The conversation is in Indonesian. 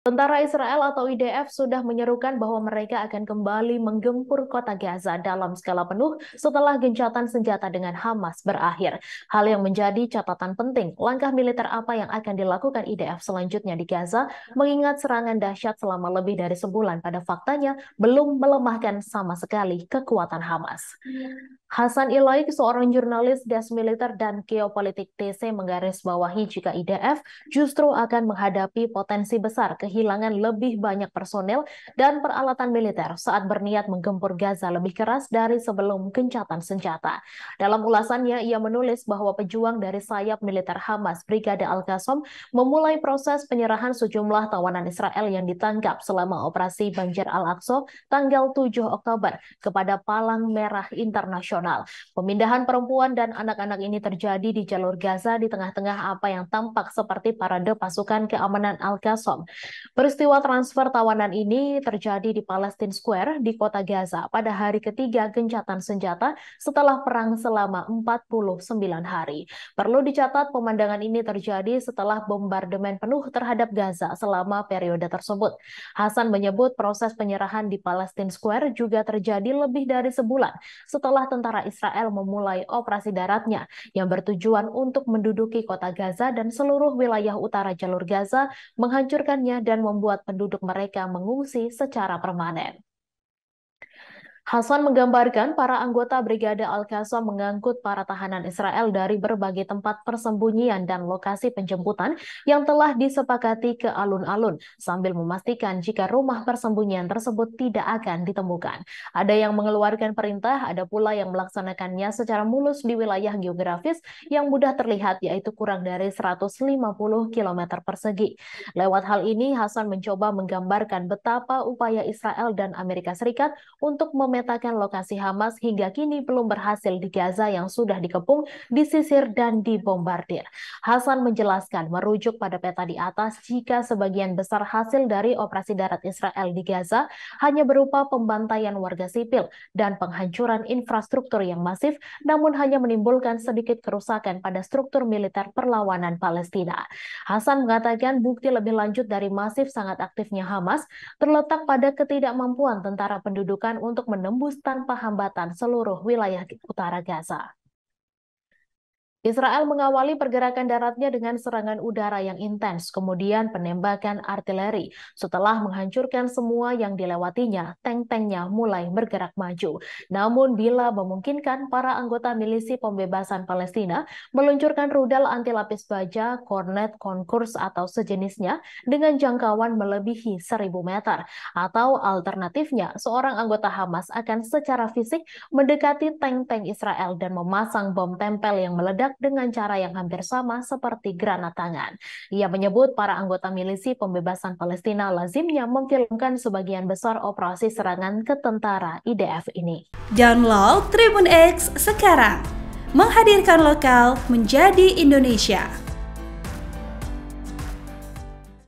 Tentara Israel atau IDF sudah menyerukan bahwa mereka akan kembali menggempur kota Gaza dalam skala penuh setelah gencatan senjata dengan Hamas berakhir. Hal yang menjadi catatan penting, langkah militer apa yang akan dilakukan IDF selanjutnya di Gaza mengingat serangan dahsyat selama lebih dari sebulan pada faktanya belum melemahkan sama sekali kekuatan Hamas. Iya. Hasan Ilaik, seorang jurnalis das militer dan geopolitik TC menggarisbawahi jika IDF justru akan menghadapi potensi besar kehilangan lebih banyak personel dan peralatan militer saat berniat menggempur Gaza lebih keras dari sebelum gencatan senjata. Dalam ulasannya, ia menulis bahwa pejuang dari sayap militer Hamas, Brigade Al-Qassam, memulai proses penyerahan sejumlah tawanan Israel yang ditangkap selama operasi Banjir Al-Aqsa tanggal 7 Oktober kepada Palang Merah Internasional nasional. Pemindahan perempuan dan anak-anak ini terjadi di jalur Gaza di tengah-tengah apa yang tampak seperti parade pasukan keamanan Al-Qassam. Peristiwa transfer tawanan ini terjadi di Palestine Square di kota Gaza pada hari ketiga gencatan senjata setelah perang selama 49 hari. Perlu dicatat pemandangan ini terjadi setelah bombardemen penuh terhadap Gaza selama periode tersebut. Hasan menyebut proses penyerahan di Palestine Square juga terjadi lebih dari sebulan setelah tentara tentara Israel memulai operasi daratnya yang bertujuan untuk menduduki kota Gaza dan seluruh wilayah utara jalur Gaza, menghancurkannya dan membuat penduduk mereka mengungsi secara permanen. Hasan menggambarkan para anggota Brigade Al-Qassam mengangkut para tahanan Israel dari berbagai tempat persembunyian dan lokasi penjemputan yang telah disepakati ke alun-alun sambil memastikan jika rumah persembunyian tersebut tidak akan ditemukan. Ada yang mengeluarkan perintah, ada pula yang melaksanakannya secara mulus di wilayah geografis yang mudah terlihat yaitu kurang dari 150 km persegi. Lewat hal ini Hasan mencoba menggambarkan betapa upaya Israel dan Amerika Serikat untuk memenuhi memetakan lokasi Hamas hingga kini belum berhasil di Gaza yang sudah dikepung, disisir, dan dibombardir. Hasan menjelaskan merujuk pada peta di atas jika sebagian besar hasil dari operasi darat Israel di Gaza hanya berupa pembantaian warga sipil dan penghancuran infrastruktur yang masif, namun hanya menimbulkan sedikit kerusakan pada struktur militer perlawanan Palestina. Hasan mengatakan bukti lebih lanjut dari masif sangat aktifnya Hamas terletak pada ketidakmampuan tentara pendudukan untuk menemukan menembus tanpa hambatan seluruh wilayah utara Gaza. Israel mengawali pergerakan daratnya dengan serangan udara yang intens, kemudian penembakan artileri. Setelah menghancurkan semua yang dilewatinya, tank-tanknya mulai bergerak maju. Namun bila memungkinkan, para anggota milisi pembebasan Palestina meluncurkan rudal anti lapis baja, kornet, konkurs, atau sejenisnya dengan jangkauan melebihi 1000 meter. Atau alternatifnya, seorang anggota Hamas akan secara fisik mendekati tank-tank Israel dan memasang bom tempel yang meledak dengan cara yang hampir sama seperti granat tangan. Ia menyebut para anggota milisi pembebasan Palestina lazimnya memfilmkan sebagian besar operasi serangan ke tentara IDF ini. Download Tribun X sekarang, menghadirkan lokal menjadi Indonesia.